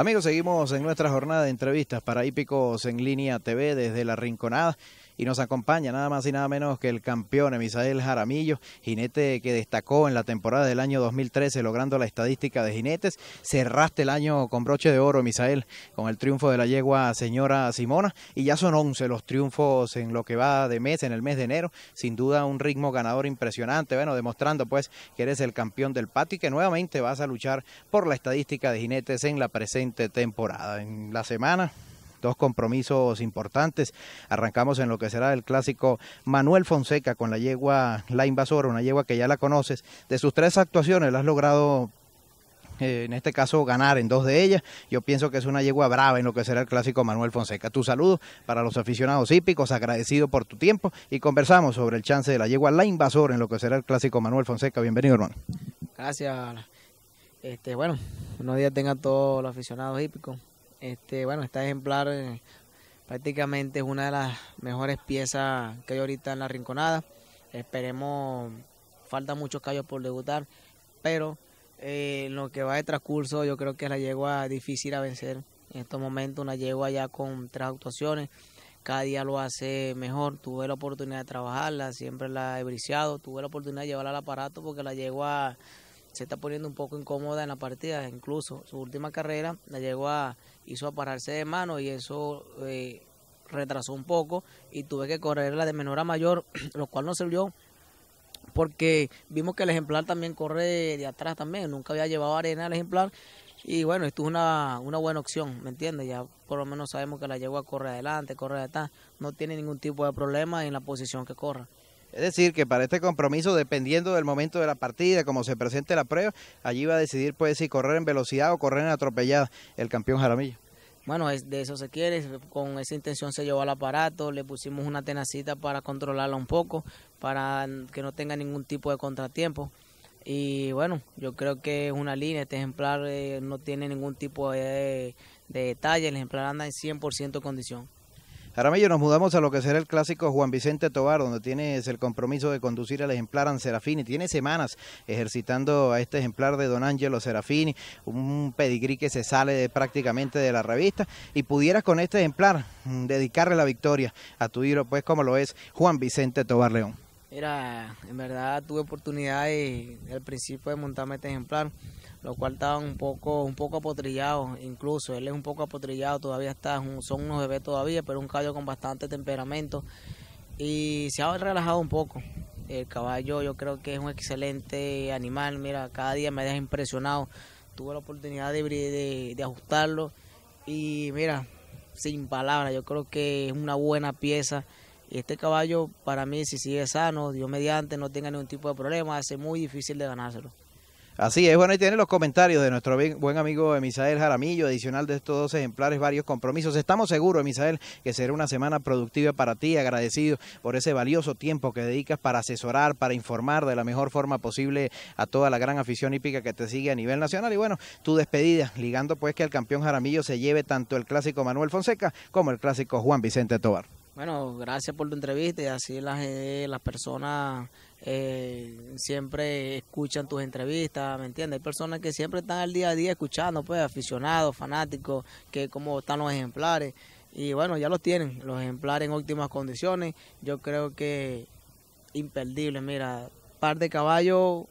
Amigos, seguimos en nuestra jornada de entrevistas para Hípicos en Línea TV desde La Rinconada. Y nos acompaña nada más y nada menos que el campeón Misael Jaramillo, jinete que destacó en la temporada del año 2013 logrando la estadística de jinetes. Cerraste el año con broche de oro, Misael, con el triunfo de la yegua señora Simona. Y ya son 11 los triunfos en lo que va de mes, en el mes de enero. Sin duda un ritmo ganador impresionante, bueno, demostrando pues que eres el campeón del patio y que nuevamente vas a luchar por la estadística de jinetes en la presente temporada. En la semana Dos compromisos importantes. Arrancamos en lo que será el clásico Manuel Fonseca con la yegua La Invasora, una yegua que ya la conoces. De sus tres actuaciones, la has logrado eh, en este caso ganar en dos de ellas. Yo pienso que es una yegua brava en lo que será el clásico Manuel Fonseca. Tu saludo para los aficionados hípicos, agradecido por tu tiempo y conversamos sobre el chance de la yegua La Invasora en lo que será el clásico Manuel Fonseca. Bienvenido, hermano. Gracias. Este, bueno, buenos días tengan todos los aficionados hípicos. Este, bueno, está ejemplar eh, prácticamente es una de las mejores piezas que hay ahorita en la rinconada. Esperemos, falta muchos callos por debutar, pero eh, en lo que va de transcurso yo creo que la yegua difícil a vencer. En estos momentos una yegua ya con tres actuaciones, cada día lo hace mejor. Tuve la oportunidad de trabajarla, siempre la he briciado, tuve la oportunidad de llevarla al aparato porque la yegua se está poniendo un poco incómoda en la partida, incluso su última carrera la llegó a, hizo a pararse de mano y eso eh, retrasó un poco y tuve que correrla de menor a mayor, lo cual no sirvió porque vimos que el ejemplar también corre de, atrás también, nunca había llevado arena al ejemplar y bueno, esto es una, una buena opción, ¿me entiendes? Ya por lo menos sabemos que la a correr adelante, corre atrás, no tiene ningún tipo de problema en la posición que corra. Es decir, que para este compromiso, dependiendo del momento de la partida, como se presente la prueba, allí va a decidir pues si correr en velocidad o correr en atropellada el campeón Jaramillo. Bueno, de eso se quiere, con esa intención se llevó al aparato, le pusimos una tenacita para controlarla un poco, para que no tenga ningún tipo de contratiempo. Y bueno, yo creo que es una línea, este ejemplar eh, no tiene ningún tipo de, de detalle, el ejemplar anda en 100% condición. Jaramillo, nos mudamos a lo que será el clásico Juan Vicente Tobar, donde tienes el compromiso de conducir al ejemplar Serafini. Tiene semanas ejercitando a este ejemplar de Don Angelo Serafini, un pedigrí que se sale de, prácticamente de la revista. Y pudieras con este ejemplar mm, dedicarle la victoria a tu hilo, pues como lo es Juan Vicente Tobar León. Mira, en verdad tuve oportunidad y, al principio de montarme este ejemplar, lo cual estaba un poco, un poco apotrillado, incluso él es un poco apotrillado, todavía está, son unos bebés todavía, pero un caballo con bastante temperamento y se ha relajado un poco. El caballo yo creo que es un excelente animal, mira, cada día me deja impresionado, tuve la oportunidad de ajustarlo y mira, sin palabras, yo creo que es una buena pieza. Y este caballo, para mí, si sigue sano, Dios mediante, no tenga ningún tipo de problema, hace muy difícil de ganárselo. Así es, bueno, ahí tienen los comentarios de nuestro buen amigo Emisael Jaramillo, adicional de estos dos ejemplares, varios compromisos. Estamos seguros, Emisael, que será una semana productiva para ti, agradecido por ese valioso tiempo que dedicas para asesorar, para informar de la mejor forma posible a toda la gran afición hípica que te sigue a nivel nacional. Y bueno, tu despedida, ligando pues que el campeón Jaramillo se lleve tanto el clásico Manuel Fonseca como el clásico Juan Vicente Tovar. Bueno, gracias por tu entrevista y así las, eh, personas eh, siempre escuchan tus entrevistas, ¿me entiendes? Hay personas que siempre están al día a día escuchando, pues aficionados, fanáticos, que cómo están los ejemplares. Y bueno, ya los tienen, los ejemplares en óptimas condiciones. Yo creo que imperdible, mira, par de caballos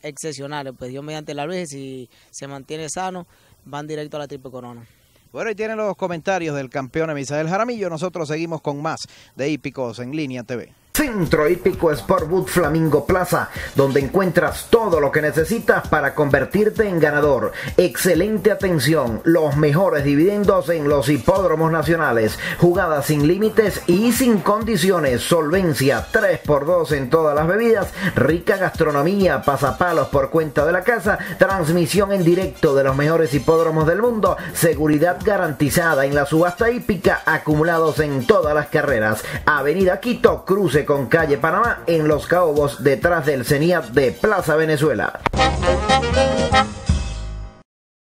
excepcionales, pues Dios mediante la vez si se mantiene sano, van directo a la triple corona. Bueno, ahí tienen los comentarios del campeón del Jaramillo. Nosotros seguimos con más de Hípicos en Línea TV. Centro Hípico Sportwood Flamingo Plaza, donde encuentras todo lo que necesitas para convertirte en ganador. Excelente atención, los mejores dividendos en los hipódromos nacionales, jugadas sin límites y sin condiciones, solvencia 3x2 en todas las bebidas, rica gastronomía, pasapalos por cuenta de la casa, transmisión en directo de los mejores hipódromos del mundo, seguridad garantizada en la subasta hípica, acumulados en todas las carreras. Avenida Quito, cruce con calle Panamá en Los Caobos detrás del CENIAT de Plaza Venezuela.